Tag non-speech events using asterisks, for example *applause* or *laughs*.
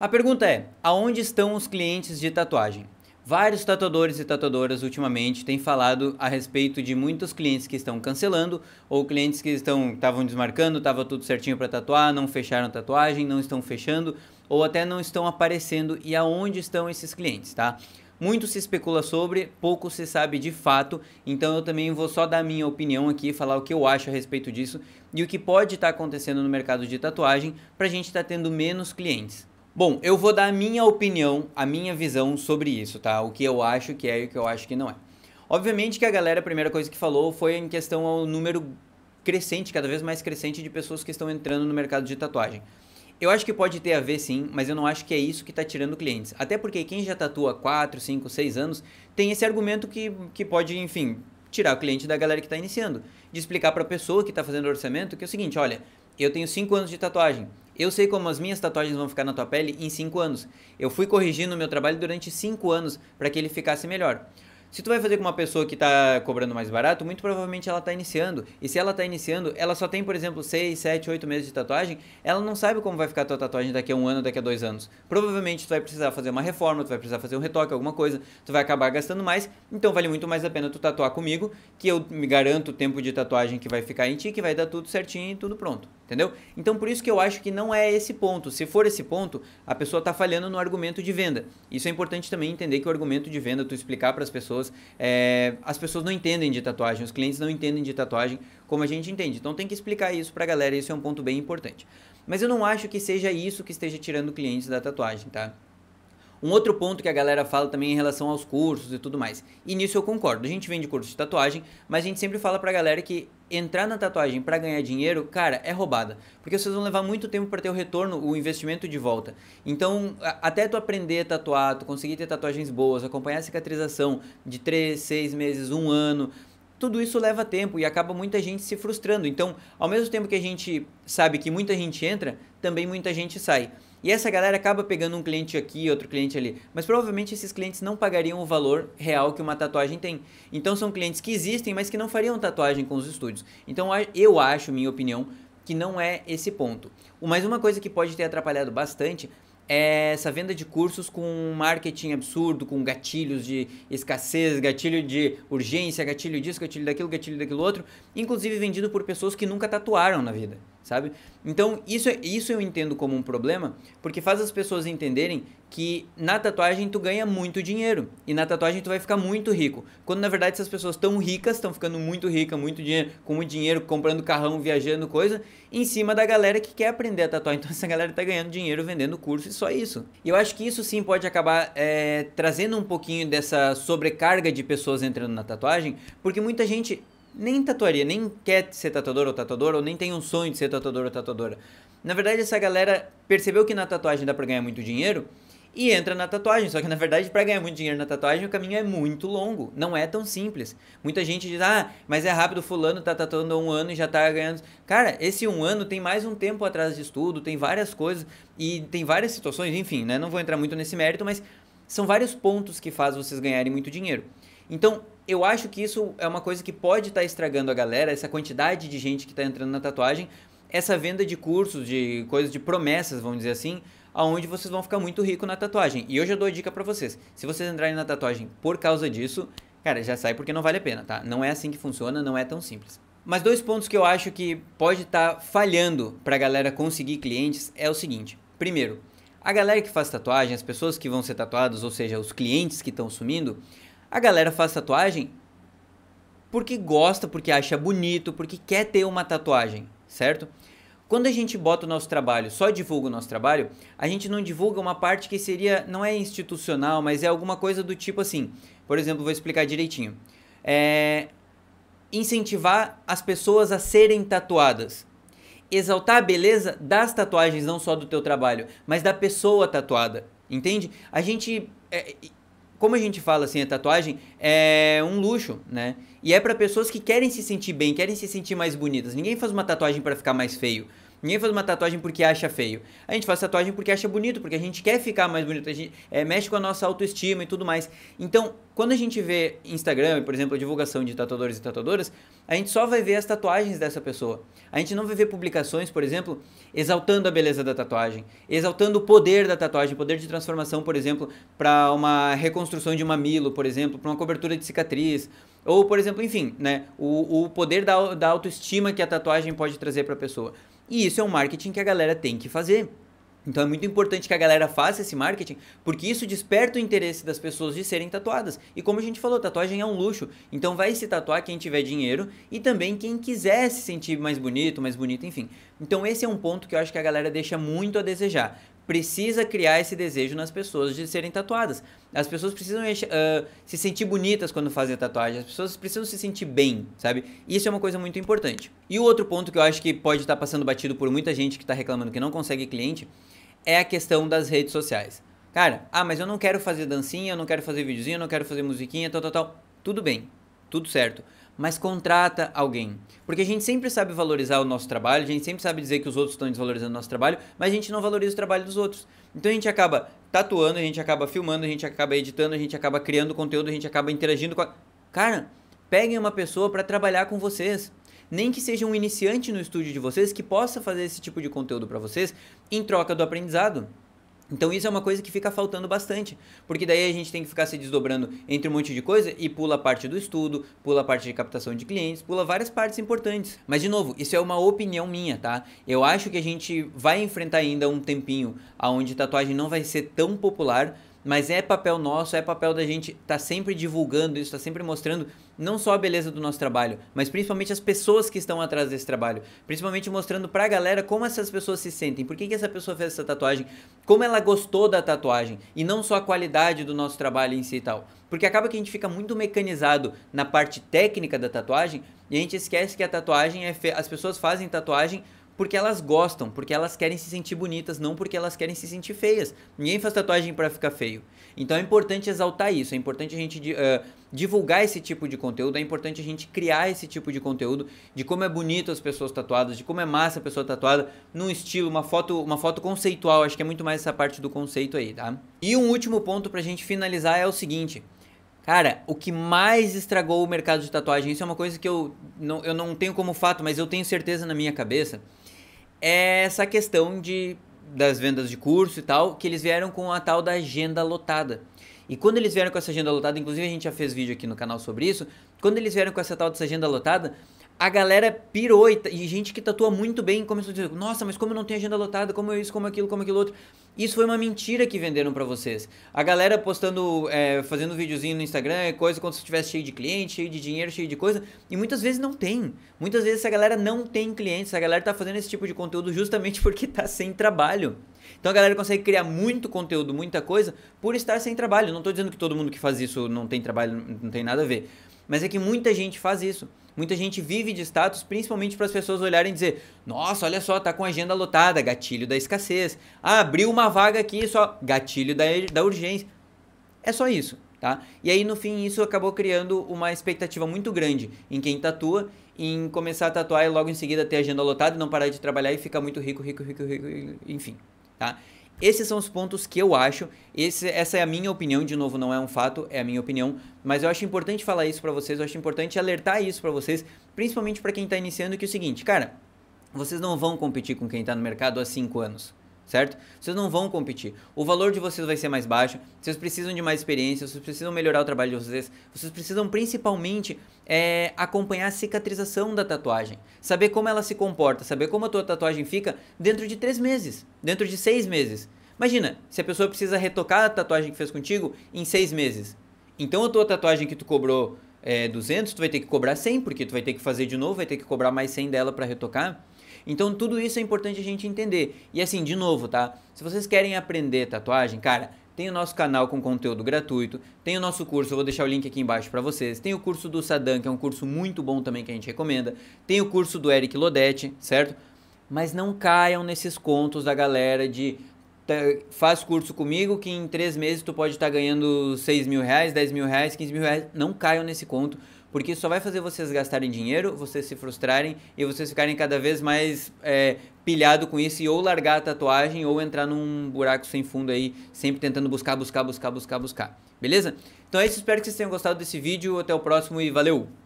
A pergunta é: aonde estão os clientes de tatuagem? Vários tatuadores e tatuadoras ultimamente têm falado a respeito de muitos clientes que estão cancelando ou clientes que estão estavam desmarcando, estava tudo certinho para tatuar, não fecharam tatuagem, não estão fechando ou até não estão aparecendo e aonde estão esses clientes, tá? Muito se especula sobre, pouco se sabe de fato, então eu também vou só dar minha opinião aqui, falar o que eu acho a respeito disso e o que pode estar tá acontecendo no mercado de tatuagem para a gente estar tá tendo menos clientes. Bom, eu vou dar a minha opinião, a minha visão sobre isso, tá? O que eu acho que é e o que eu acho que não é. Obviamente que a galera, a primeira coisa que falou foi em questão ao número crescente, cada vez mais crescente, de pessoas que estão entrando no mercado de tatuagem. Eu acho que pode ter a ver sim, mas eu não acho que é isso que está tirando clientes. Até porque quem já tatua 4, 5, 6 anos tem esse argumento que, que pode, enfim, tirar o cliente da galera que está iniciando. De explicar para a pessoa que está fazendo o orçamento que é o seguinte: olha, eu tenho 5 anos de tatuagem, eu sei como as minhas tatuagens vão ficar na tua pele em 5 anos. Eu fui corrigindo o meu trabalho durante 5 anos para que ele ficasse melhor. Se tu vai fazer com uma pessoa que está cobrando mais barato, muito provavelmente ela está iniciando. E se ela está iniciando, ela só tem, por exemplo, 6, 7, 8 meses de tatuagem, ela não sabe como vai ficar a tua tatuagem daqui a um ano, daqui a dois anos. Provavelmente tu vai precisar fazer uma reforma, tu vai precisar fazer um retoque, alguma coisa, tu vai acabar gastando mais, então vale muito mais a pena tu tatuar comigo, que eu me garanto o tempo de tatuagem que vai ficar em ti, que vai dar tudo certinho e tudo pronto, entendeu? Então por isso que eu acho que não é esse ponto. Se for esse ponto, a pessoa está falhando no argumento de venda. Isso é importante também entender que o argumento de venda, tu explicar para as pessoas pessoas. É, as pessoas não entendem de tatuagem, os clientes não entendem de tatuagem como a gente entende. Então tem que explicar isso pra galera, isso é um ponto bem importante. Mas eu não acho que seja isso que esteja tirando clientes da tatuagem, tá? Um outro ponto que a galera fala também em relação aos cursos e tudo mais. E nisso eu concordo. A gente vende curso de tatuagem, mas a gente sempre fala pra galera que entrar na tatuagem para ganhar dinheiro, cara, é roubada. Porque vocês vão levar muito tempo para ter o retorno, o investimento de volta. Então, até tu aprender a tatuar, tu conseguir ter tatuagens boas, acompanhar a cicatrização de 3, 6 meses, um ano, tudo isso leva tempo e acaba muita gente se frustrando. Então, ao mesmo tempo que a gente sabe que muita gente entra, também muita gente sai. E essa galera acaba pegando um cliente aqui, outro cliente ali. Mas provavelmente esses clientes não pagariam o valor real que uma tatuagem tem. Então são clientes que existem, mas que não fariam tatuagem com os estúdios. Então eu acho, minha opinião, que não é esse ponto. Mas uma coisa que pode ter atrapalhado bastante é essa venda de cursos com marketing absurdo, com gatilhos de escassez, gatilho de urgência, gatilho disso, gatilho daquilo, gatilho daquilo outro, inclusive vendido por pessoas que nunca tatuaram na vida sabe? Então, isso, é, isso eu entendo como um problema, porque faz as pessoas entenderem que na tatuagem tu ganha muito dinheiro e na tatuagem tu vai ficar muito rico. Quando na verdade essas pessoas tão ricas, estão ficando muito ricas, muito dinheiro, com muito dinheiro, comprando carrão, viajando, coisa, em cima da galera que quer aprender a tatuar. *laughs* Então essa galera tá ganhando dinheiro vendendo curso e só isso. E eu acho que isso sim pode acabar é, trazendo um pouquinho dessa sobrecarga de pessoas entrando na tatuagem, porque muita gente nem tatuaria, nem quer ser tatuador ou tatuadora, ou nem tem um sonho de ser tatuador ou tatuadora. Na verdade, essa galera percebeu que na tatuagem dá pra ganhar muito dinheiro e entra na tatuagem. Só que na verdade, para ganhar muito dinheiro na tatuagem, o caminho é muito longo. Não é tão simples. Muita gente diz, ah, mas é rápido, fulano tá tatuando há um ano e já tá ganhando. Cara, esse um ano tem mais um tempo atrás de estudo, tem várias coisas e tem várias situações, enfim, né? Não vou entrar muito nesse mérito, mas são vários pontos que fazem vocês ganharem muito dinheiro. Então, eu acho que isso é uma coisa que pode estar tá estragando a galera, essa quantidade de gente que está entrando na tatuagem, essa venda de cursos, de coisas de promessas, vamos dizer assim, aonde vocês vão ficar muito rico na tatuagem. E eu já dou a dica para vocês. Se vocês entrarem na tatuagem por causa disso, cara, já sai porque não vale a pena, tá? Não é assim que funciona, não é tão simples. Mas dois pontos que eu acho que pode estar tá falhando para a galera conseguir clientes é o seguinte. Primeiro, a galera que faz tatuagem, as pessoas que vão ser tatuadas, ou seja, os clientes que estão sumindo, a galera faz tatuagem porque gosta, porque acha bonito, porque quer ter uma tatuagem, certo? Quando a gente bota o nosso trabalho, só divulga o nosso trabalho, a gente não divulga uma parte que seria, não é institucional, mas é alguma coisa do tipo assim. Por exemplo, vou explicar direitinho. É incentivar as pessoas a serem tatuadas. Exaltar a beleza das tatuagens, não só do teu trabalho, mas da pessoa tatuada. Entende? A gente. É, como a gente fala assim, a tatuagem é um luxo, né? E é para pessoas que querem se sentir bem, querem se sentir mais bonitas. Ninguém faz uma tatuagem para ficar mais feio. Ninguém faz uma tatuagem porque acha feio. A gente faz tatuagem porque acha bonito, porque a gente quer ficar mais bonito, a gente é, mexe com a nossa autoestima e tudo mais. Então, quando a gente vê Instagram, por exemplo, a divulgação de tatuadores e tatuadoras, a gente só vai ver as tatuagens dessa pessoa. A gente não vai ver publicações, por exemplo, exaltando a beleza da tatuagem, exaltando o poder da tatuagem, poder de transformação, por exemplo, para uma reconstrução de mamilo, por exemplo, para uma cobertura de cicatriz, ou, por exemplo, enfim, né, o, o poder da, da autoestima que a tatuagem pode trazer para a pessoa. E isso é um marketing que a galera tem que fazer. Então é muito importante que a galera faça esse marketing, porque isso desperta o interesse das pessoas de serem tatuadas. E como a gente falou, tatuagem é um luxo. Então vai se tatuar quem tiver dinheiro e também quem quiser se sentir mais bonito, mais bonito, enfim. Então esse é um ponto que eu acho que a galera deixa muito a desejar precisa criar esse desejo nas pessoas de serem tatuadas. As pessoas precisam uh, se sentir bonitas quando fazem tatuagem, as pessoas precisam se sentir bem, sabe? Isso é uma coisa muito importante. E o outro ponto que eu acho que pode estar passando batido por muita gente que está reclamando que não consegue cliente é a questão das redes sociais. Cara, ah, mas eu não quero fazer dancinha, eu não quero fazer videozinho, eu não quero fazer musiquinha, tal, tal, tal. Tudo bem, tudo certo mas contrata alguém. Porque a gente sempre sabe valorizar o nosso trabalho, a gente sempre sabe dizer que os outros estão desvalorizando o nosso trabalho, mas a gente não valoriza o trabalho dos outros. Então a gente acaba tatuando, a gente acaba filmando, a gente acaba editando, a gente acaba criando conteúdo, a gente acaba interagindo com a... Cara, peguem uma pessoa para trabalhar com vocês. Nem que seja um iniciante no estúdio de vocês que possa fazer esse tipo de conteúdo para vocês em troca do aprendizado. Então isso é uma coisa que fica faltando bastante, porque daí a gente tem que ficar se desdobrando entre um monte de coisa e pula a parte do estudo, pula a parte de captação de clientes, pula várias partes importantes. Mas de novo, isso é uma opinião minha, tá? Eu acho que a gente vai enfrentar ainda um tempinho aonde tatuagem não vai ser tão popular, mas é papel nosso, é papel da gente estar tá sempre divulgando isso, estar tá sempre mostrando não só a beleza do nosso trabalho, mas principalmente as pessoas que estão atrás desse trabalho. Principalmente mostrando pra galera como essas pessoas se sentem, por que, que essa pessoa fez essa tatuagem, como ela gostou da tatuagem, e não só a qualidade do nosso trabalho em si e tal. Porque acaba que a gente fica muito mecanizado na parte técnica da tatuagem e a gente esquece que a tatuagem é. Fe... As pessoas fazem tatuagem porque elas gostam, porque elas querem se sentir bonitas, não porque elas querem se sentir feias. Ninguém faz tatuagem para ficar feio. Então é importante exaltar isso, é importante a gente uh, divulgar esse tipo de conteúdo, é importante a gente criar esse tipo de conteúdo de como é bonito as pessoas tatuadas, de como é massa a pessoa tatuada, num estilo, uma foto, uma foto conceitual, acho que é muito mais essa parte do conceito aí, tá? E um último ponto pra gente finalizar é o seguinte, Cara, o que mais estragou o mercado de tatuagem, isso é uma coisa que eu não, eu não tenho como fato, mas eu tenho certeza na minha cabeça, é essa questão de, das vendas de curso e tal, que eles vieram com a tal da agenda lotada. E quando eles vieram com essa agenda lotada, inclusive a gente já fez vídeo aqui no canal sobre isso, quando eles vieram com essa tal dessa agenda lotada, a galera pirou e, e, gente que tatua muito bem começou a dizer: Nossa, mas como não tem agenda lotada, como isso, como aquilo, como aquilo outro. Isso foi uma mentira que venderam para vocês. A galera postando, é, fazendo videozinho no Instagram, é coisa como se estivesse cheio de cliente, cheio de dinheiro, cheio de coisa. E muitas vezes não tem. Muitas vezes essa galera não tem clientes. A galera tá fazendo esse tipo de conteúdo justamente *laughs* porque tá sem trabalho. Então a galera consegue criar muito conteúdo, muita coisa, por estar sem trabalho. Não estou dizendo que todo mundo que faz isso não tem trabalho, não tem nada a ver. Mas é que muita gente faz isso. Muita gente vive de status, principalmente para as pessoas olharem e dizer: "Nossa, olha só, tá com agenda lotada, gatilho da escassez. Ah, abriu uma vaga aqui só, gatilho da, da urgência". É só isso, tá? E aí no fim isso acabou criando uma expectativa muito grande em quem tatua, em começar a tatuar e logo em seguida ter agenda lotada, e não parar de trabalhar e ficar muito rico, rico, rico, rico, enfim tá? Esses são os pontos que eu acho. Esse, essa é a minha opinião, de novo, não é um fato, é a minha opinião. Mas eu acho importante falar isso para vocês, eu acho importante alertar isso para vocês, principalmente para quem está iniciando, que é o seguinte, cara, vocês não vão competir com quem está no mercado há 5 anos certo? Vocês não vão competir. O valor de vocês vai ser mais baixo, vocês precisam de mais experiência, vocês precisam melhorar o trabalho de vocês, vocês precisam principalmente é, acompanhar a cicatrização da tatuagem, saber como ela se comporta, saber como a tua tatuagem fica dentro de três meses, dentro de seis meses. Imagina, se a pessoa precisa retocar a tatuagem que fez contigo em seis meses. Então a tua tatuagem que tu cobrou é, 200, tu vai ter que cobrar 100, porque tu vai ter que fazer de novo, vai ter que cobrar mais 100 dela para retocar. Então tudo isso é importante a gente entender. E assim, de novo, tá? Se vocês querem aprender tatuagem, cara, tem o nosso canal com conteúdo gratuito, tem o nosso curso, eu vou deixar o link aqui embaixo para vocês, tem o curso do Sadan, que é um curso muito bom também que a gente recomenda, tem o curso do Eric Lodetti, certo? Mas não caiam nesses contos da galera de Tá, faz curso comigo que em três meses tu pode estar tá ganhando 6 mil reais, 10 mil reais, 15 mil reais. Não caiam nesse conto, porque só vai fazer vocês gastarem dinheiro, vocês se frustrarem e vocês ficarem cada vez mais é, pilhado com isso e ou largar a tatuagem ou entrar num buraco sem fundo aí, sempre tentando buscar, buscar, buscar, buscar, buscar. Beleza? Então é isso, espero que vocês tenham gostado desse vídeo. Até o próximo e valeu!